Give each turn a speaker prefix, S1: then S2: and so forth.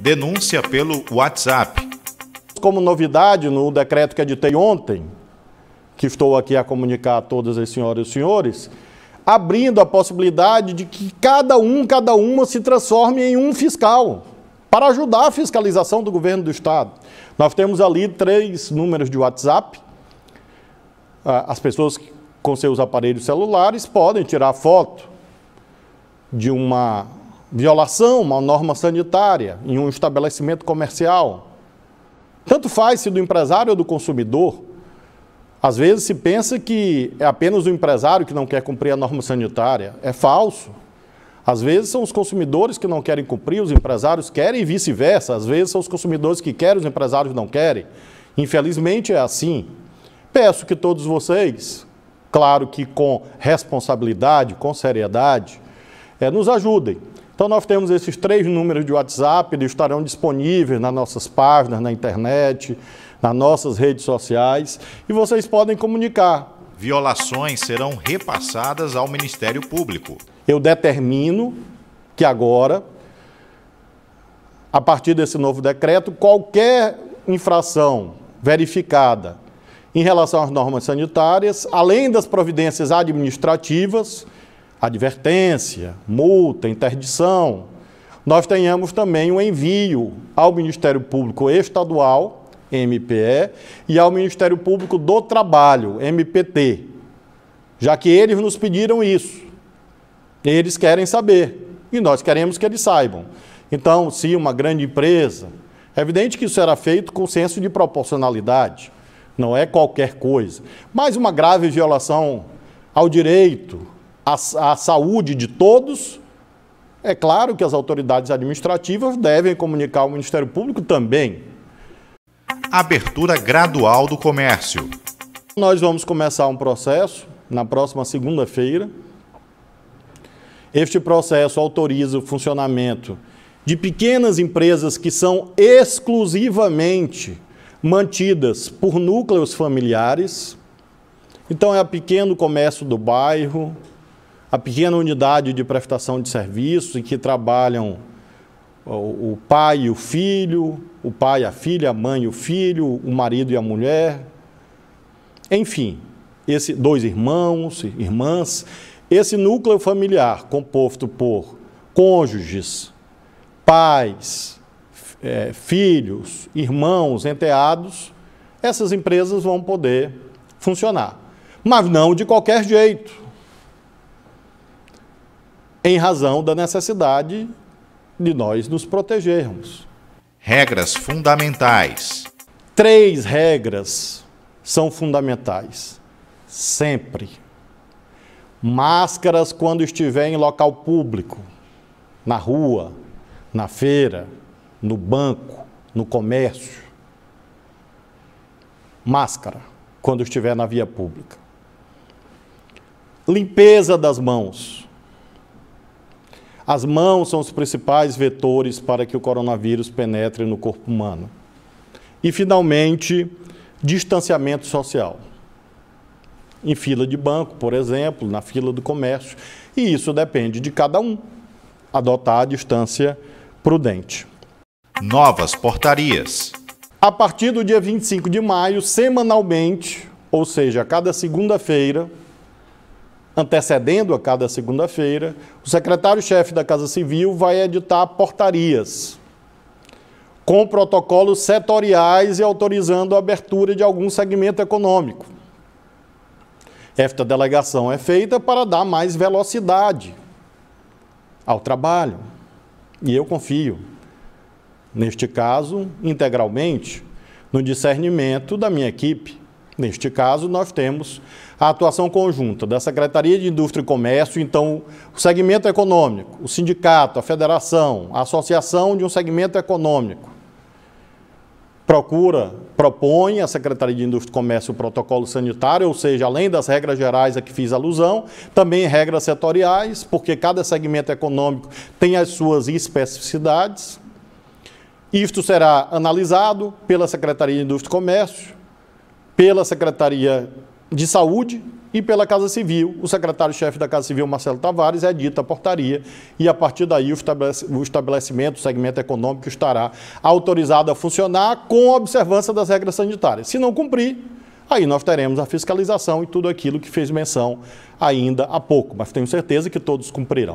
S1: Denúncia pelo WhatsApp. Como novidade, no decreto que editei ontem, que estou aqui a comunicar a todas as senhoras e senhores, abrindo a possibilidade de que cada um, cada uma se transforme em um fiscal, para ajudar a fiscalização do governo do Estado. Nós temos ali três números de WhatsApp. Ah, as pessoas com seus aparelhos celulares podem tirar foto de uma violação uma norma sanitária em um estabelecimento comercial. Tanto faz se do empresário ou do consumidor. Às vezes se pensa que é apenas o empresário que não quer cumprir a norma sanitária. É falso. Às vezes são os consumidores que não querem cumprir, os empresários querem e vice-versa. Às vezes são os consumidores que querem, os empresários não querem. Infelizmente é assim. Peço que todos vocês, claro que com responsabilidade, com seriedade, é, nos ajudem então nós temos esses três números de WhatsApp, eles estarão disponíveis nas nossas páginas, na internet, nas nossas redes sociais e vocês podem comunicar. Violações serão repassadas ao Ministério Público. Eu determino que agora, a partir desse novo decreto, qualquer infração verificada em relação às normas sanitárias, além das providências administrativas, advertência, multa, interdição, nós tenhamos também um envio ao Ministério Público Estadual, MPE, e ao Ministério Público do Trabalho, MPT, já que eles nos pediram isso. Eles querem saber e nós queremos que eles saibam. Então, se uma grande empresa, é evidente que isso era feito com senso de proporcionalidade, não é qualquer coisa, mas uma grave violação ao direito a, a saúde de todos, é claro que as autoridades administrativas devem comunicar ao Ministério Público também. Abertura gradual do comércio. Nós vamos começar um processo na próxima segunda-feira. Este processo autoriza o funcionamento de pequenas empresas que são exclusivamente mantidas por núcleos familiares. Então, é o pequeno comércio do bairro, a pequena unidade de prestação de serviço em que trabalham o pai e o filho, o pai e a filha, a mãe e o filho, o marido e a mulher. Enfim, esse dois irmãos, irmãs, esse núcleo familiar composto por cônjuges, pais, é, filhos, irmãos, enteados, essas empresas vão poder funcionar. Mas não de qualquer jeito em razão da necessidade de nós nos protegermos. Regras fundamentais. Três regras são fundamentais. Sempre. Máscaras quando estiver em local público, na rua, na feira, no banco, no comércio. Máscara quando estiver na via pública. Limpeza das mãos as mãos são os principais vetores para que o coronavírus penetre no corpo humano. E, finalmente, distanciamento social. Em fila de banco, por exemplo, na fila do comércio. E isso depende de cada um adotar a distância prudente. Novas portarias. A partir do dia 25 de maio, semanalmente, ou seja, a cada segunda-feira, antecedendo a cada segunda-feira, o secretário-chefe da Casa Civil vai editar portarias com protocolos setoriais e autorizando a abertura de algum segmento econômico. Esta delegação é feita para dar mais velocidade ao trabalho. E eu confio, neste caso, integralmente, no discernimento da minha equipe Neste caso, nós temos a atuação conjunta da Secretaria de Indústria e Comércio, então, o segmento econômico, o sindicato, a federação, a associação de um segmento econômico. Procura, propõe à Secretaria de Indústria e Comércio o protocolo sanitário, ou seja, além das regras gerais a que fiz alusão, também regras setoriais, porque cada segmento econômico tem as suas especificidades. Isto será analisado pela Secretaria de Indústria e Comércio, pela Secretaria de Saúde e pela Casa Civil. O secretário-chefe da Casa Civil, Marcelo Tavares, edita a portaria e, a partir daí, o estabelecimento, o segmento econômico estará autorizado a funcionar com a observância das regras sanitárias. Se não cumprir, aí nós teremos a fiscalização e tudo aquilo que fez menção ainda há pouco, mas tenho certeza que todos cumprirão.